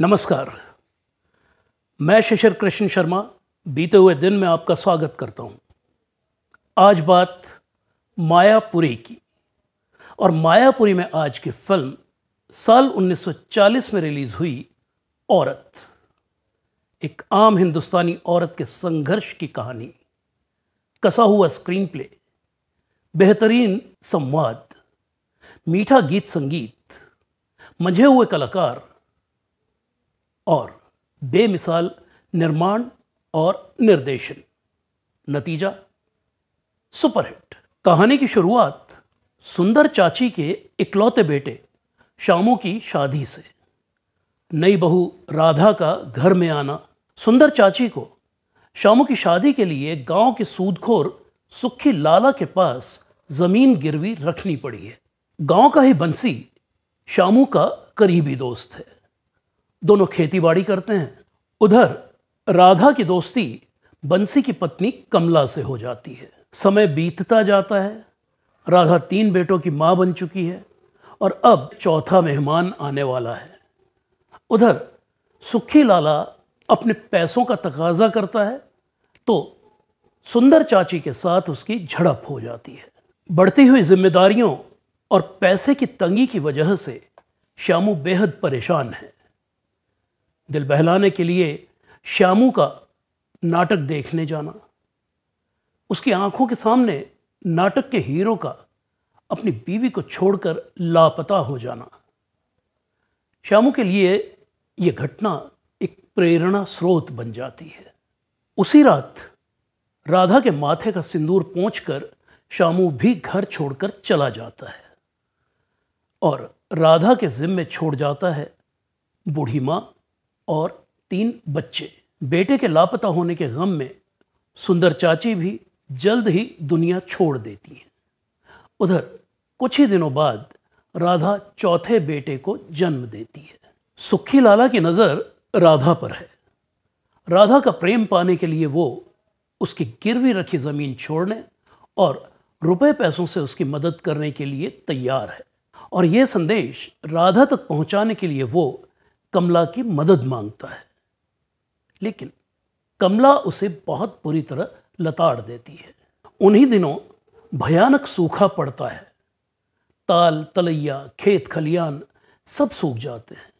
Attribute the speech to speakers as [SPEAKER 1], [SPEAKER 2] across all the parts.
[SPEAKER 1] नमस्कार मैं शिशिर कृष्ण शर्मा बीते हुए दिन में आपका स्वागत करता हूं आज बात मायापुरी की और मायापुरी में आज की फिल्म साल 1940 में रिलीज हुई औरत एक आम हिंदुस्तानी औरत के संघर्ष की कहानी कसा हुआ स्क्रीन प्ले बेहतरीन संवाद मीठा गीत संगीत मझे हुए कलाकार और बेमिसाल निर्माण और निर्देशन नतीजा सुपरहिट कहानी की शुरुआत सुंदर चाची के इकलौते बेटे शामू की शादी से नई बहू राधा का घर में आना सुंदर चाची को शामू की शादी के लिए गांव के सूदखोर सुखी लाला के पास जमीन गिरवी रखनी पड़ी है गांव का ही बंसी शामू का करीबी दोस्त है दोनों खेती बाड़ी करते हैं उधर राधा की दोस्ती बंसी की पत्नी कमला से हो जाती है समय बीतता जाता है राधा तीन बेटों की माँ बन चुकी है और अब चौथा मेहमान आने वाला है उधर सुखी लाला अपने पैसों का तकाजा करता है तो सुंदर चाची के साथ उसकी झड़प हो जाती है बढ़ती हुई जिम्मेदारियों और पैसे की तंगी की वजह से श्यामू बेहद परेशान है दिल बहलाने के लिए श्यामू का नाटक देखने जाना उसकी आंखों के सामने नाटक के हीरो का अपनी बीवी को छोड़कर लापता हो जाना श्यामू के लिए यह घटना एक प्रेरणा स्रोत बन जाती है उसी रात राधा के माथे का सिंदूर पहुंचकर श्यामू भी घर छोड़कर चला जाता है और राधा के जिम्मे छोड़ जाता है बूढ़ी माँ और तीन बच्चे बेटे के लापता होने के गम में सुंदर चाची भी जल्द ही दुनिया छोड़ देती हैं उधर कुछ ही दिनों बाद राधा चौथे बेटे को जन्म देती है सुखी लाला की नज़र राधा पर है राधा का प्रेम पाने के लिए वो उसकी गिरवी रखी ज़मीन छोड़ने और रुपए पैसों से उसकी मदद करने के लिए तैयार है और यह संदेश राधा तक पहुंचाने के लिए वो कमला की मदद मांगता है लेकिन कमला उसे बहुत बुरी तरह लताड़ देती है उन्हीं दिनों भयानक सूखा पड़ता है ताल तलैया खेत खलियान सब सूख जाते हैं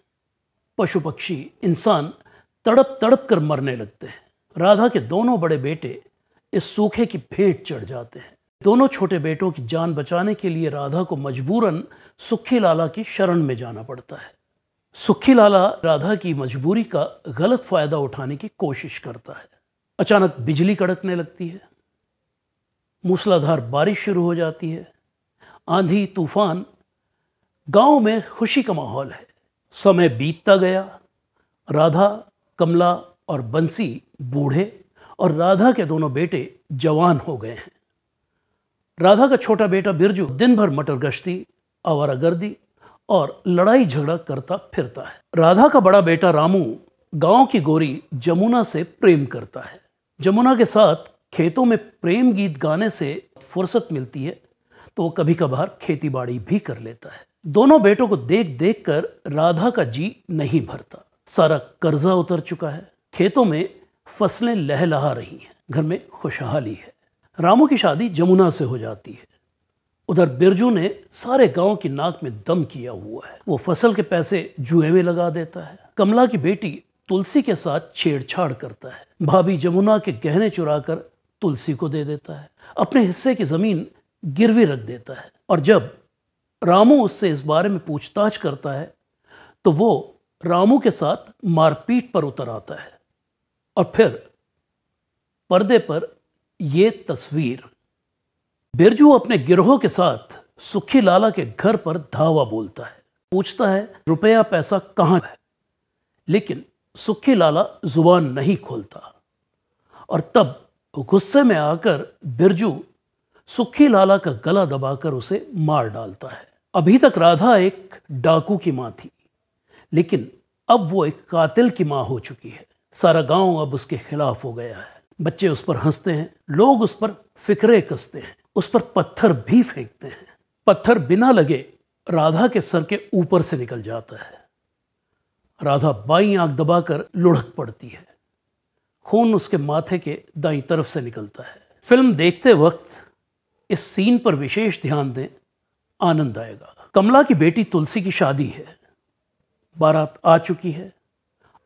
[SPEAKER 1] पशु पक्षी इंसान तड़प तड़प कर मरने लगते हैं राधा के दोनों बड़े बेटे इस सूखे की भेंट चढ़ जाते हैं दोनों छोटे बेटों की जान बचाने के लिए राधा को मजबूरन सुखी लाला की शरण में जाना पड़ता है सुखी लाला राधा की मजबूरी का गलत फायदा उठाने की कोशिश करता है अचानक बिजली कड़कने लगती है मूसलाधार बारिश शुरू हो जाती है आंधी तूफान गांव में खुशी का माहौल है समय बीतता गया राधा कमला और बंसी बूढ़े और राधा के दोनों बेटे जवान हो गए हैं राधा का छोटा बेटा बिरजू दिन भर मटर गश्ती आवारा गर्दी और लड़ाई झगड़ा करता फिरता है राधा का बड़ा बेटा रामू गांव की गोरी जमुना से प्रेम करता है जमुना के साथ खेतों में प्रेम गीत गाने से फुर्सत मिलती है तो वो कभी कभार खेती बाड़ी भी कर लेता है दोनों बेटों को देख देख कर राधा का जी नहीं भरता सारा कर्जा उतर चुका है खेतों में फसलें लहलहा रही हैं घर में खुशहाली है रामू की शादी जमुना से हो जाती है उधर बिरजू ने सारे गांव की नाक में दम किया हुआ है वो फसल के पैसे जुए में लगा देता है कमला की बेटी तुलसी के साथ छेड़छाड़ करता है भाभी जमुना के गहने चुराकर तुलसी को दे देता है अपने हिस्से की जमीन गिरवी रख देता है और जब रामू उससे इस बारे में पूछताछ करता है तो वो रामू के साथ मारपीट पर उतर आता है और फिर पर्दे पर ये तस्वीर बिरजू अपने गिरोह के साथ सुखी लाला के घर पर धावा बोलता है पूछता है रुपया पैसा कहाँ है लेकिन सुखी लाला जुबान नहीं खोलता और तब गुस्से में आकर बिरजू सुखी लाला का गला दबाकर उसे मार डालता है अभी तक राधा एक डाकू की माँ थी लेकिन अब वो एक कातिल की माँ हो चुकी है सारा गांव अब उसके खिलाफ हो गया है बच्चे उस पर हंसते हैं लोग उस पर फिक्रे कसते हैं उस पर पत्थर भी फेंकते हैं पत्थर बिना लगे राधा के सर के ऊपर से निकल जाता है राधा बाई आंख दबाकर लुढ़क पड़ती है खून उसके माथे के दाई तरफ से निकलता है फिल्म देखते वक्त इस सीन पर विशेष ध्यान दें आनंद आएगा कमला की बेटी तुलसी की शादी है बारात आ चुकी है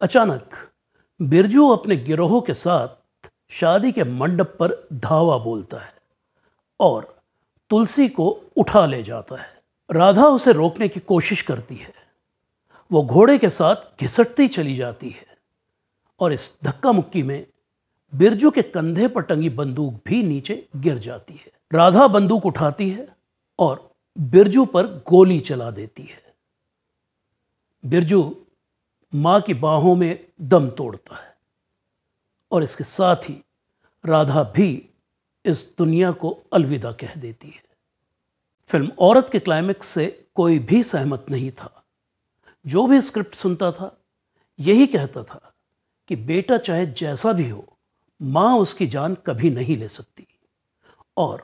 [SPEAKER 1] अचानक बिरजू अपने गिरोह के साथ शादी के मंडप पर धावा बोलता है और तुलसी को उठा ले जाता है राधा उसे रोकने की कोशिश करती है वो घोड़े के साथ घिसटती चली जाती है और इस धक्का मुक्की में बिरजू के कंधे पर टंगी बंदूक भी नीचे गिर जाती है राधा बंदूक उठाती है और बिरजू पर गोली चला देती है बिरजू मां की बाहों में दम तोड़ता है और इसके साथ ही राधा भी इस दुनिया को अलविदा कह देती है फिल्म औरत के क्लाइमेक्स से कोई भी सहमत नहीं था जो भी स्क्रिप्ट सुनता था यही कहता था कि बेटा चाहे जैसा भी हो माँ उसकी जान कभी नहीं ले सकती और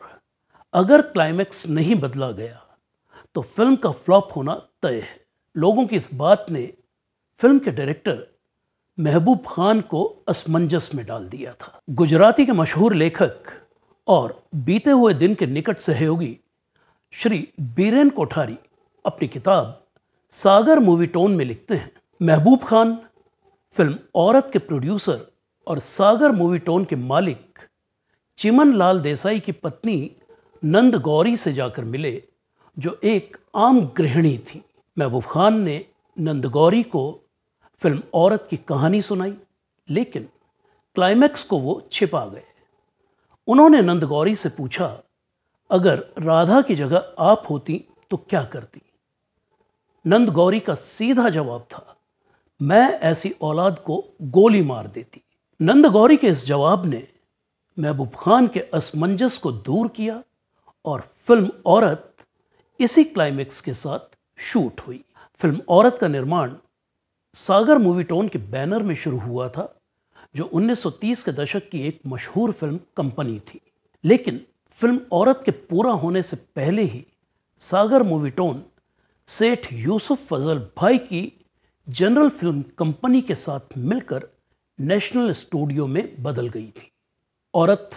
[SPEAKER 1] अगर क्लाइमैक्स नहीं बदला गया तो फिल्म का फ्लॉप होना तय है लोगों की इस बात ने फिल्म के डायरेक्टर महबूब खान को असमंजस में डाल दिया था गुजराती के मशहूर लेखक और बीते हुए दिन के निकट सहयोगी श्री बीरेन कोठारी अपनी किताब सागर मूवी टोन में लिखते हैं महबूब खान फिल्म औरत के प्रोड्यूसर और सागर मूवी टोन के मालिक चिमन लाल देसाई की पत्नी नंद गौरी से जाकर मिले जो एक आम गृहिणी थी महबूब खान ने नंद गौरी को फिल्म औरत की कहानी सुनाई लेकिन क्लाइमैक्स को वो छिपा गए उन्होंने नंदगौरी से पूछा अगर राधा की जगह आप होती तो क्या करती नंद गौरी का सीधा जवाब था मैं ऐसी औलाद को गोली मार देती नंद गौरी के इस जवाब ने महबूब खान के असमंजस को दूर किया और फिल्म औरत इसी क्लाइमेक्स के साथ शूट हुई फिल्म औरत का निर्माण सागर मूवी टोन के बैनर में शुरू हुआ था जो 1930 के दशक की एक मशहूर फिल्म कंपनी थी लेकिन फिल्म औरत के पूरा होने से पहले ही सागर मूवीटोन सेठ यूसुफ फजल भाई की जनरल फिल्म कंपनी के साथ मिलकर नेशनल स्टूडियो में बदल गई थी औरत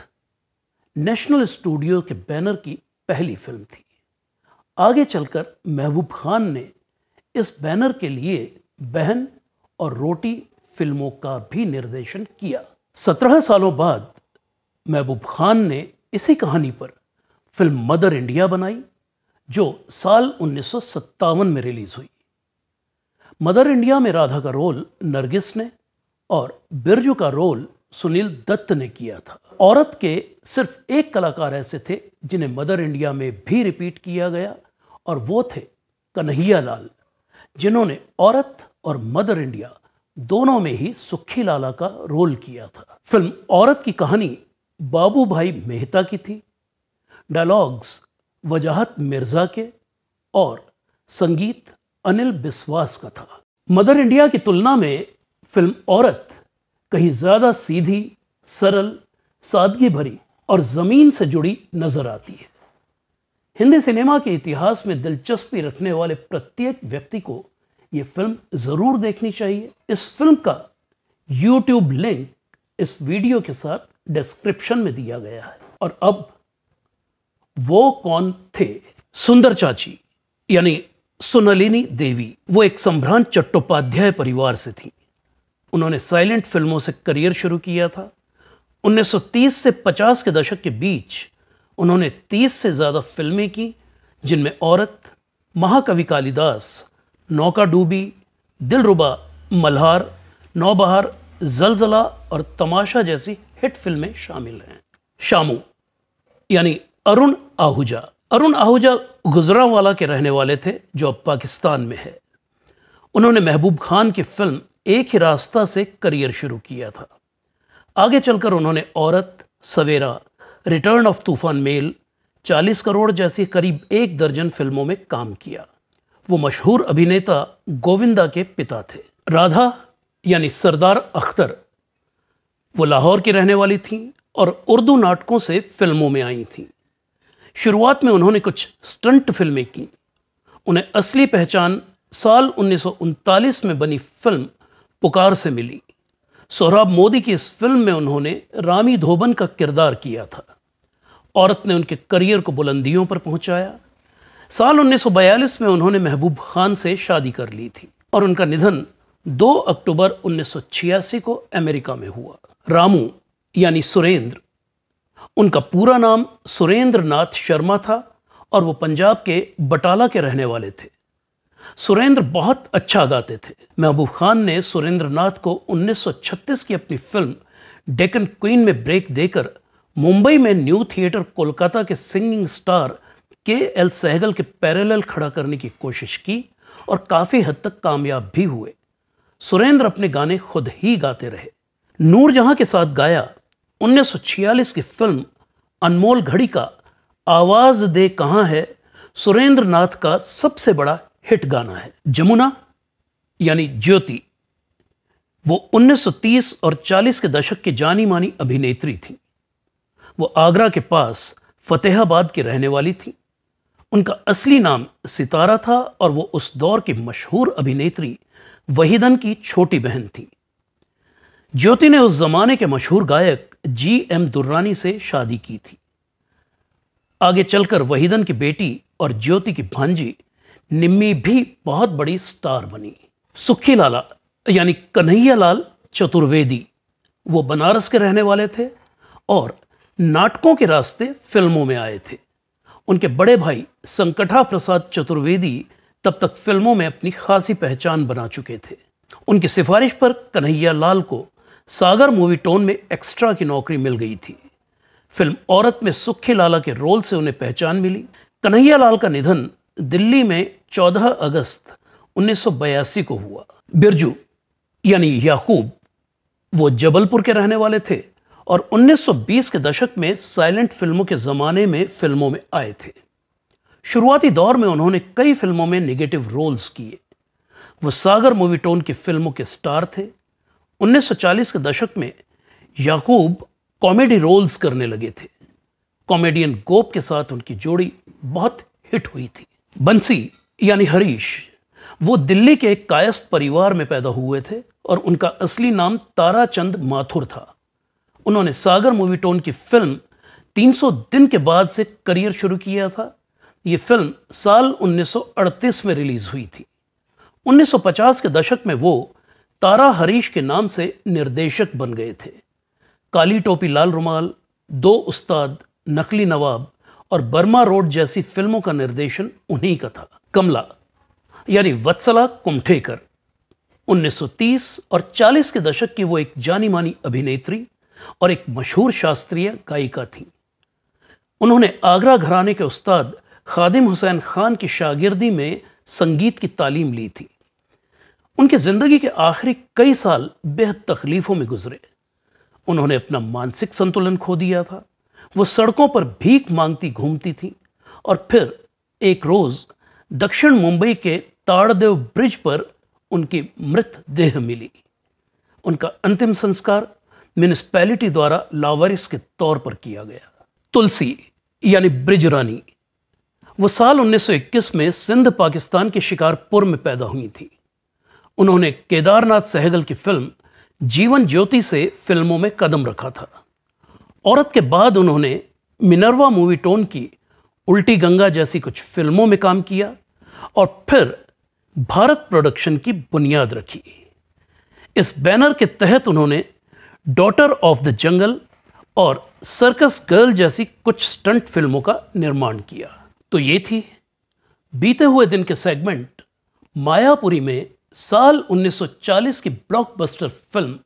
[SPEAKER 1] नेशनल स्टूडियो के बैनर की पहली फिल्म थी आगे चलकर महबूब खान ने इस बैनर के लिए बहन और रोटी फिल्मों का भी निर्देशन किया सत्रह सालों बाद महबूब खान ने इसी कहानी पर फिल्म मदर इंडिया बनाई जो साल उन्नीस में रिलीज हुई मदर इंडिया में राधा का रोल नरगिस ने और बिरजू का रोल सुनील दत्त ने किया था औरत के सिर्फ एक कलाकार ऐसे थे जिन्हें मदर इंडिया में भी रिपीट किया गया और वो थे कन्हैया लाल जिन्होंने औरत और मदर इंडिया दोनों में ही सुखी लाला का रोल किया था फिल्म औरत की कहानी बाबू भाई मेहता की थी डायलॉग्स वजाहत मिर्ज़ा के और संगीत अनिल बिस्वास का था मदर इंडिया की तुलना में फिल्म औरत कहीं ज़्यादा सीधी सरल सादगी भरी और ज़मीन से जुड़ी नज़र आती है हिंदी सिनेमा के इतिहास में दिलचस्पी रखने वाले प्रत्येक व्यक्ति को ये फिल्म ज़रूर देखनी चाहिए इस फिल्म का यूट्यूब लिंक इस वीडियो के साथ डिस्क्रिप्शन में दिया गया है और अब वो कौन थे सुंदर चाची यानी सुनलिनी देवी वो एक सम्भ्रांत चट्टोपाध्याय परिवार से थी उन्होंने साइलेंट फिल्मों से करियर शुरू किया था 1930 से 50 के दशक के बीच उन्होंने 30 से ज़्यादा फिल्में की जिनमें औरत महाकवि कालिदास नौका डूबी दिलरुबा मल्हार नौबहार जलजला और तमाशा जैसी हिट फिल्में शामिल हैं शामू यानी अरुण आहूजा अरुण आहूजा गुजरावाला के रहने वाले थे जो अब पाकिस्तान में है उन्होंने महबूब खान की फिल्म एक ही रास्ता से करियर शुरू किया था आगे चलकर उन्होंने Aurat Savera return of Toofan mail 40 crore जैसी करीब एक दर्जन फिल्मों में काम किया वो मशहूर अभिनेता गोविंदा के पिता थे राधा यानी सरदार अख्तर वो लाहौर की रहने वाली थीं और उर्दू नाटकों से फिल्मों में आई थीं शुरुआत में उन्होंने कुछ स्टंट फिल्में की उन्हें असली पहचान साल उन्नीस में बनी फिल्म पुकार से मिली सौरभ मोदी की इस फिल्म में उन्होंने रामी धोबन का किरदार किया था औरत ने उनके करियर को बुलंदियों पर पहुंचाया साल 1942 में उन्होंने महबूब खान से शादी कर ली थी और उनका निधन 2 अक्टूबर उन्नीस को अमेरिका में हुआ रामू यानी सुरेंद्र उनका पूरा नाम सुरेंद्र नाथ शर्मा था और वो पंजाब के बटाला के रहने वाले थे सुरेंद्र बहुत अच्छा गाते थे महबूब खान ने सुरेंद्र नाथ को 1936 की अपनी फिल्म डेकन क्वीन में ब्रेक देकर मुंबई में न्यू थिएटर कोलकाता के singing star K L Saigal के पैरेलल खड़ा करने की कोशिश की और काफ़ी हद तक कामयाब भी हुए सुरेंद्र अपने गाने खुद ही गाते रहे नूरजहां के साथ गाया 1946 की फिल्म अनमोल घड़ी का आवाज़ दे कहाँ है सुरेंद्र नाथ का सबसे बड़ा हिट गाना है जमुना यानी ज्योति वो 1930 और 40 के दशक की जानी मानी अभिनेत्री थी वो आगरा के पास फतेहाबाद की रहने वाली थी उनका असली नाम सितारा था और वो उस दौर की मशहूर अभिनेत्री वहीदन की छोटी बहन थी ज्योति ने उस जमाने के मशहूर गायक जी एम दुर्रानी से शादी की थी आगे चलकर वहीदन की बेटी और ज्योति की भांजी निम्मी भी बहुत बड़ी स्टार बनी सुखी लाला यानी कन्हैया लाल चतुर्वेदी वो बनारस के रहने वाले थे और नाटकों के रास्ते फिल्मों में आए थे उनके बड़े भाई संकटा प्रसाद चतुर्वेदी तब तक फिल्मों में अपनी खासी पहचान बना चुके थे उनकी सिफारिश पर कन्हैया लाल को सागर मूवी टोन में एक्स्ट्रा की नौकरी मिल गई थी फिल्म औरत में सुखी लाला के रोल से उन्हें पहचान मिली कन्हैया लाल का निधन दिल्ली में 14 अगस्त 1982 को हुआ बिरजू यानी याकूब वो जबलपुर के रहने वाले थे और 1920 के दशक में साइलेंट फिल्मों के ज़माने में फिल्मों में आए थे शुरुआती दौर में उन्होंने कई फिल्मों में निगेटिव रोल्स किए वो सागर मूवीटोन की फिल्मों के स्टार थे 1940 के दशक में याकूब कॉमेडी रोल्स करने लगे थे कॉमेडियन गोप के साथ उनकी जोड़ी बहुत हिट हुई थी बंसी यानी हरीश वो दिल्ली के एक कायस्थ परिवार में पैदा हुए थे और उनका असली नाम ताराचंद माथुर था उन्होंने सागर मूवी टोन की फिल्म 300 दिन के बाद से करियर शुरू किया था ये फिल्म साल 1938 में रिलीज हुई थी 1950 के दशक में वो तारा हरीश के नाम से निर्देशक बन गए थे काली टोपी लाल रुमाल दो उस्ताद नकली नवाब और बर्मा रोड जैसी फिल्मों का निर्देशन उन्हीं का था कमला यानी वत्सला कुमठेकर 1930 और 40 के दशक की वो एक जानी मानी अभिनेत्री और एक मशहूर शास्त्रीय गायिका थी उन्होंने आगरा घराने के उस्ताद खादिम हुसैन खान की शागिर्दी में संगीत की तालीम ली थी उनकी ज़िंदगी के आखिरी कई साल बेहद तकलीफ़ों में गुजरे उन्होंने अपना मानसिक संतुलन खो दिया था वो सड़कों पर भीख मांगती घूमती थी और फिर एक रोज़ दक्षिण मुंबई के ताड़देव ब्रिज पर उनकी मृत देह मिली उनका अंतिम संस्कार म्यूनिसपैलिटी द्वारा लावारिस के तौर पर किया गया तुलसी यानी ब्रिज रानी वो साल 1921 में सिंध पाकिस्तान के शिकारपुर में पैदा हुई थी उन्होंने केदारनाथ सहगल की फिल्म जीवन ज्योति से फिल्मों में कदम रखा था औरत के बाद उन्होंने मिनरवा मूवी टोन की उल्टी गंगा जैसी कुछ फिल्मों में काम किया और फिर भारत प्रोडक्शन की बुनियाद रखी इस बैनर के तहत उन्होंने डॉटर ऑफ द जंगल और सर्कस गर्ल जैसी कुछ स्टंट फिल्मों का निर्माण किया तो ये थी बीते हुए दिन के सेगमेंट मायापुरी में साल 1940 की ब्लॉकबस्टर फिल्म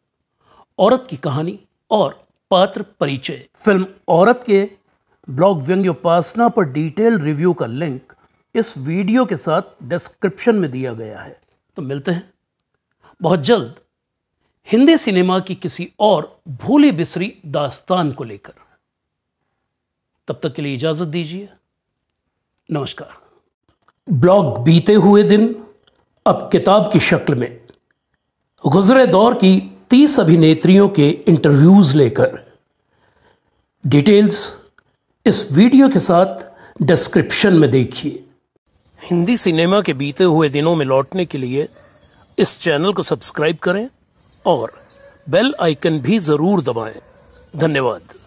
[SPEAKER 1] औरत की कहानी और पात्र परिचय फिल्म औरत के ब्लॉग व्यंग्योपासना पर डिटेल रिव्यू का लिंक इस वीडियो के साथ डिस्क्रिप्शन में दिया गया है तो मिलते हैं बहुत जल्द हिंदी सिनेमा की किसी और भूली बिसरी दास्तान को लेकर तब तक के लिए इजाजत दीजिए नमस्कार ब्लॉग बीते हुए दिन अब किताब की शक्ल में गुजरे दौर की तीस अभिनेत्रियों के इंटरव्यूज लेकर डिटेल्स इस वीडियो के साथ डिस्क्रिप्शन में देखिए हिंदी सिनेमा के बीते हुए दिनों में लौटने के लिए इस चैनल को सब्सक्राइब करें और बेल आइकन भी जरूर दबाएं धन्यवाद